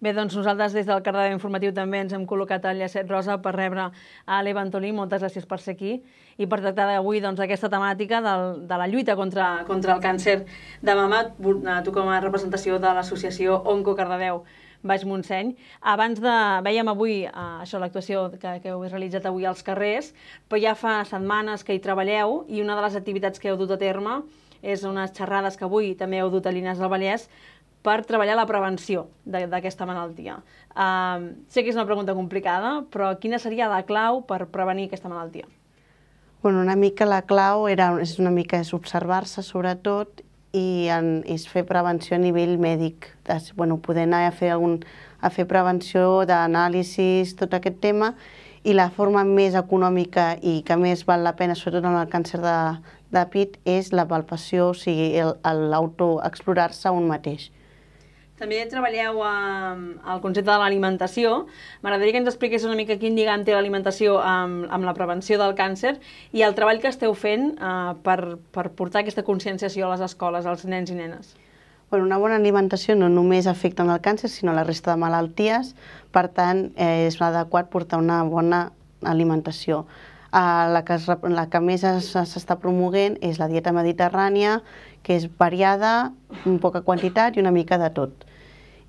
Bé, doncs nosaltres des del Cardedeu Informatiu també ens hem col·locat a Llacet Rosa per rebre a l'Eva Antolí. Moltes gràcies per ser aquí i per tractar avui doncs, aquesta temàtica del, de la lluita contra, contra el càncer de mama, eh, tu com a representació de l'associació Onco Cardedeu. Baix Montseny. Abans de... Vèiem avui eh, això, l'actuació que, que heu realitzat avui als carrers, però ja fa setmanes que hi treballeu i una de les activitats que heu dut a terme és unes xerrades que avui també heu dut a Llinars del Vallès per treballar la prevenció d'aquesta malaltia. Uh, sé que és una pregunta complicada, però quina seria la clau per prevenir aquesta malaltia? Bueno, una mica la clau era, és una mica és observar-se sobretot i en, és fer prevenció a nivell mèdic, De, bueno, poder anar a fer, algun, a fer prevenció d'anàlisis, tot aquest tema, i la forma més econòmica i que més val la pena, sobretot en el càncer de, de pit, és la palpació, o sigui, l'autoexplorar-se un mateix. També treballeu amb el concepte de l'alimentació. M'agradaria que ens expliqués una mica quin lligam té l'alimentació amb, amb la prevenció del càncer i el treball que esteu fent eh, per, per portar aquesta conscienciació a les escoles, als nens i nenes. Bueno, una bona alimentació no només afecta en el càncer, sinó la resta de malalties. Per tant, eh, és adequat portar una bona alimentació. Eh, la, que es, la que més s'està promoguent és la dieta mediterrània, que és variada, en poca quantitat i una mica de tot.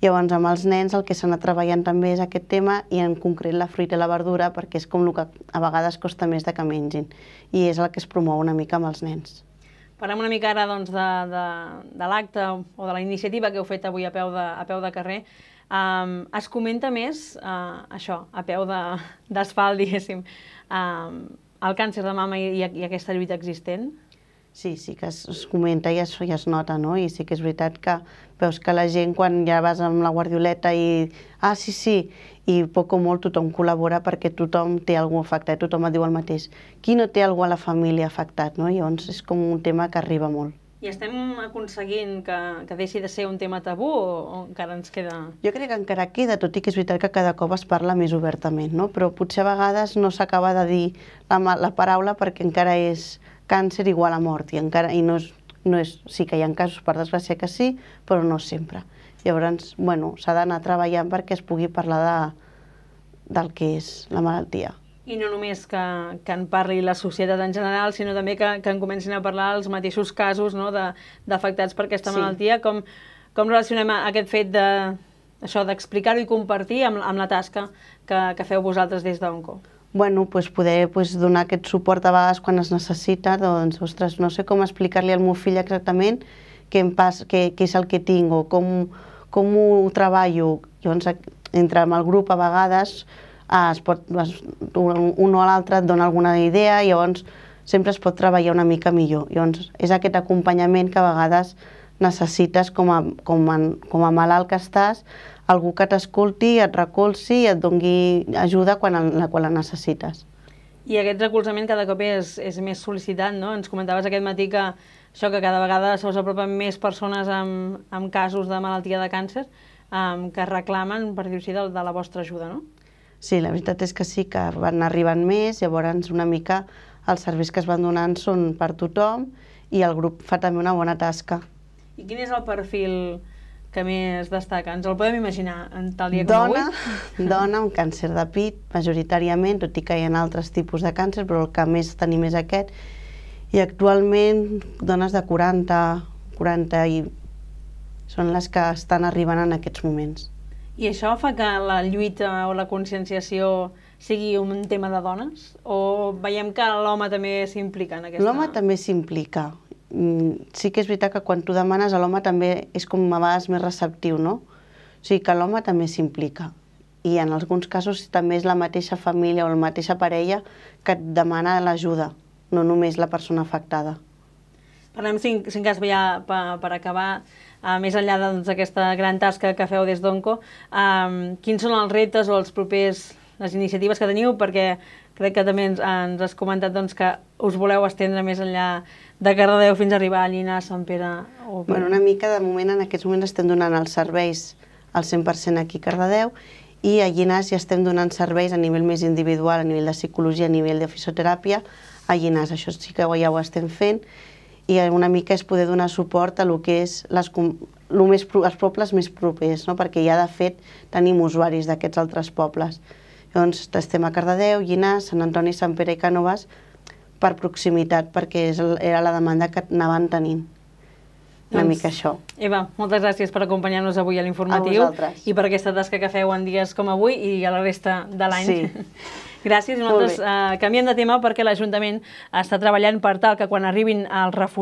Llavors, amb els nens el que s'ha anat treballant també és aquest tema i en concret la fruita i la verdura, perquè és com el que a vegades costa més de que mengin i és el que es promou una mica amb els nens. Parlem una mica ara doncs, de, de, de l'acte o de la iniciativa que heu fet avui a peu de, a peu de carrer. Um, es comenta més uh, això, a peu d'asfalt, diguéssim, um, el càncer de mama i, i aquesta lluita existent? sí, sí que es, es comenta i es, i es nota, no? I sí que és veritat que veus que la gent quan ja vas amb la guardioleta i ah, sí, sí, i poc o molt tothom col·labora perquè tothom té algú afectat, tothom et diu el mateix. Qui no té algú a la família afectat, no? I llavors és com un tema que arriba molt. I estem aconseguint que, que deixi de ser un tema tabú o, o encara ens queda...? Jo crec que encara queda, tot i que és veritat que cada cop es parla més obertament, no? però potser a vegades no s'acaba de dir la, la paraula perquè encara és càncer igual a mort, i encara i no és, no és, sí que hi ha casos, per desgràcia que sí, però no sempre. Llavors, bueno, s'ha d'anar treballant perquè es pugui parlar de, del que és la malaltia. I no només que, que en parli la societat en general, sinó també que, que en comencin a parlar els mateixos casos no, d'afectats per aquesta sí. malaltia. Com, com relacionem aquest fet de, això d'explicar-ho i compartir amb, amb la tasca que, que feu vosaltres des d'ONCO? De bueno, pues poder pues, donar aquest suport a vegades quan es necessita, doncs, ostres, no sé com explicar-li al meu fill exactament què, pas, què, què és el que tinc o com, com ho treballo. Llavors, entre amb el grup a vegades eh, es pot, es, un o l'altre et dona alguna idea i llavors sempre es pot treballar una mica millor. Llavors, és aquest acompanyament que a vegades necessites com a, com a, com a malalt que estàs algú que t'escolti, et recolzi i et dongui ajuda quan, la, quan la necessites. I aquest recolzament cada cop és, és més sol·licitat, no? Ens comentaves aquest matí que això que cada vegada se us apropen més persones amb, amb casos de malaltia de càncer um, que reclamen, per dir-ho així, de, de la vostra ajuda, no? Sí, la veritat és que sí, que van arribant més, llavors una mica els serveis que es van donant són per tothom i el grup fa també una bona tasca. I quin és el perfil que més destaca? Ens el podem imaginar en tal dia com dona, avui? Dona amb càncer de pit, majoritàriament, tot i que hi ha altres tipus de càncer, però el que més tenim és aquest. I actualment dones de 40, 40 i són les que estan arribant en aquests moments. I això fa que la lluita o la conscienciació sigui un tema de dones? O veiem que l'home també s'implica en aquesta... L'home també s'implica. Mm, sí que és veritat que quan tu demanes a l'home també és com a vegades més receptiu, no? O sigui que l'home també s'implica i en alguns casos també és la mateixa família o la mateixa parella que et demana l'ajuda, no només la persona afectada. Parlem, cinc, si cas ja per, per acabar, uh, més enllà doncs, d'aquesta doncs, gran tasca que feu des d'ONCO, uh, quins són els reptes o els propers les iniciatives que teniu, perquè crec que també ens, ens has comentat doncs, que us voleu estendre més enllà de Cardedeu fins a arribar a Llinars, Sant Pere... O... Bueno, una mica de moment, en aquests moments estem donant els serveis al 100% aquí a Cardedeu i a Llinars ja estem donant serveis a nivell més individual, a nivell de psicologia, a nivell de fisioteràpia, a Llinars. Això sí que ja ho estem fent i una mica és poder donar suport a lo que és les, lo més, els pobles més propers, no? perquè ja de fet tenim usuaris d'aquests altres pobles. Llavors doncs estem a Cardedeu, Llinars, Sant Antoni, Sant Pere i Cànoves per proximitat, perquè és, era la demanda que anaven tenint una doncs, mica això. Eva, moltes gràcies per acompanyar-nos avui a l'informatiu i per aquesta tasca que feu en dies com avui i a la resta de l'any. Sí. Gràcies. Nosaltres eh, canviem de tema perquè l'Ajuntament està treballant per tal que quan arribin els refugiats